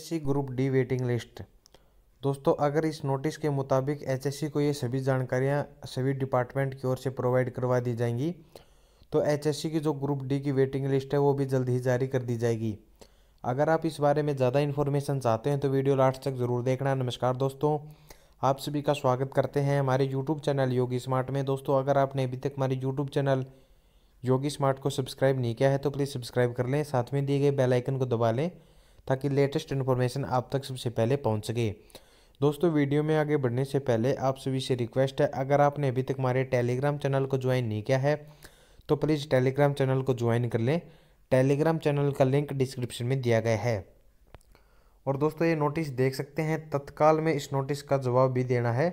HSC group D waiting list दोस्तों अगर इस नोटिस के मुताबिक एचएससी को ये सभी जानकारियाँ सभी डिपार्टमेंट की ओर से प्रोवाइड करवा दी जाएंगी तो एचएससी की जो ग्रुप डी की वेटिंग लिस्ट है वो भी जल्द ही जारी कर दी जाएगी अगर आप इस बारे में ज़्यादा इन्फॉर्मेशन चाहते हैं तो वीडियो लास्ट तक ज़रूर देखना नमस्कार दोस्तों आप सभी का स्वागत करते हैं हमारे यूट्यूब चैनल योगी स्मार्ट में दोस्तों अगर आपने अभी तक हमारे यूट्यूब चैनल योगी स्मार्ट को सब्सक्राइब नहीं किया है तो प्लीज़ सब्सक्राइब कर लें साथ में दिए गए बेल आइकन को दबा लें ताकि लेटेस्ट इन्फॉर्मेशन आप तक सबसे पहले पहुंच सके दोस्तों वीडियो में आगे बढ़ने से पहले आप सभी से रिक्वेस्ट है अगर आपने अभी तक हमारे टेलीग्राम चैनल को ज्वाइन नहीं किया है तो प्लीज़ टेलीग्राम चैनल को ज्वाइन कर लें टेलीग्राम चैनल का लिंक डिस्क्रिप्शन में दिया गया है और दोस्तों ये नोटिस देख सकते हैं तत्काल में इस नोटिस का जवाब भी देना है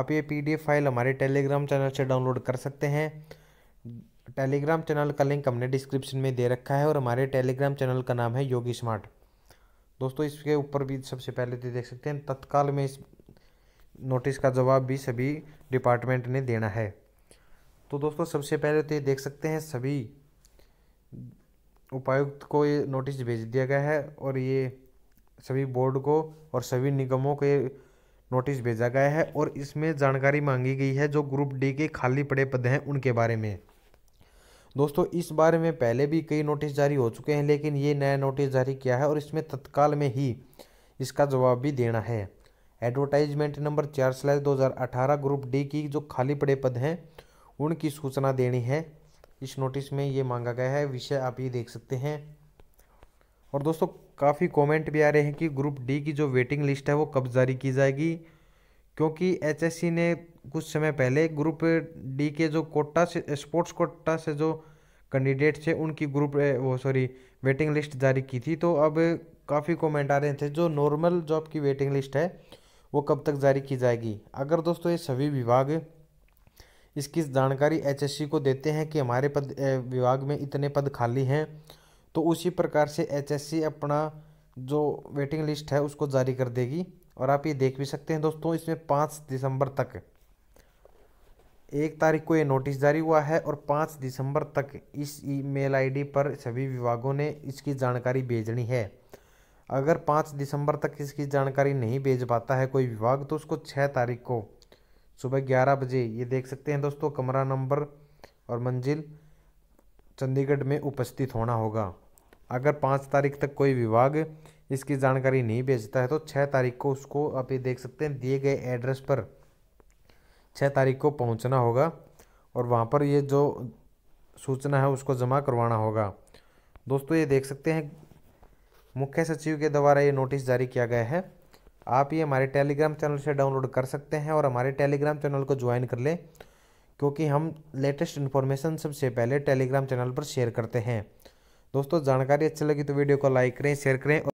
आप ये पीडीएफ फाइल हमारे टेलीग्राम चैनल से डाउनलोड कर सकते हैं टेलीग्राम चैनल का लिंक हमने डिस्क्रिप्शन में दे रखा है और हमारे टेलीग्राम चैनल का नाम है योगी स्मार्ट दोस्तों इसके ऊपर भी सबसे पहले तो देख सकते हैं तत्काल में इस नोटिस का जवाब भी सभी डिपार्टमेंट ने देना है तो दोस्तों सबसे पहले तो ये देख सकते हैं सभी उपायुक्त को ये नोटिस भेज दिया गया है और ये सभी बोर्ड को और सभी निगमों को ये नोटिस भेजा गया है और इसमें जानकारी मांगी गई है जो ग्रुप डी के खाली पड़े पद हैं उनके बारे में दोस्तों इस बारे में पहले भी कई नोटिस जारी हो चुके हैं लेकिन ये नया नोटिस जारी किया है और इसमें तत्काल में ही इसका जवाब भी देना है एडवर्टाइजमेंट नंबर चार स्लैस दो ग्रुप डी की जो खाली पड़े पद हैं उनकी सूचना देनी है इस नोटिस में ये मांगा गया है विषय आप ये देख सकते हैं और दोस्तों काफ़ी कमेंट भी आ रहे हैं कि ग्रुप डी की जो वेटिंग लिस्ट है वो कब जारी की जाएगी क्योंकि एच ने कुछ समय पहले ग्रुप डी के जो कोटा से स्पोर्ट्स कोटा से जो कैंडिडेट थे उनकी ग्रुप वो सॉरी वेटिंग लिस्ट जारी की थी तो अब काफ़ी कमेंट आ रहे थे जो नॉर्मल जॉब की वेटिंग लिस्ट है वो कब तक जारी की जाएगी अगर दोस्तों ये सभी विभाग इसकी जानकारी एचएससी को देते हैं कि हमारे पद विभाग में इतने पद खाली हैं तो उसी प्रकार से एचएससी अपना जो वेटिंग लिस्ट है उसको जारी कर देगी और आप ये देख भी सकते हैं दोस्तों इसमें पाँच दिसंबर तक एक तारीख को ये नोटिस जारी हुआ है और पाँच दिसंबर तक इस ईमेल आईडी पर सभी विभागों ने इसकी जानकारी भेजनी है अगर पाँच दिसंबर तक इसकी जानकारी नहीं भेज पाता है कोई विभाग तो उसको छः तारीख को सुबह ग्यारह बजे ये देख सकते हैं दोस्तों कमरा नंबर और मंजिल चंडीगढ़ में उपस्थित होना होगा अगर पाँच तारीख तक कोई विभाग इसकी जानकारी नहीं भेजता है तो छः तारीख को उसको आप ये देख सकते हैं दिए गए एड्रेस पर छः तारीख को पहुंचना होगा और वहाँ पर ये जो सूचना है उसको जमा करवाना होगा दोस्तों ये देख सकते हैं मुख्य सचिव के द्वारा ये नोटिस जारी किया गया है आप ये हमारे टेलीग्राम चैनल से डाउनलोड कर सकते हैं और हमारे टेलीग्राम चैनल को ज्वाइन कर लें क्योंकि हम लेटेस्ट इन्फॉर्मेशन सबसे पहले टेलीग्राम चैनल पर शेयर करते हैं दोस्तों जानकारी अच्छी लगी तो वीडियो को लाइक करें शेयर करें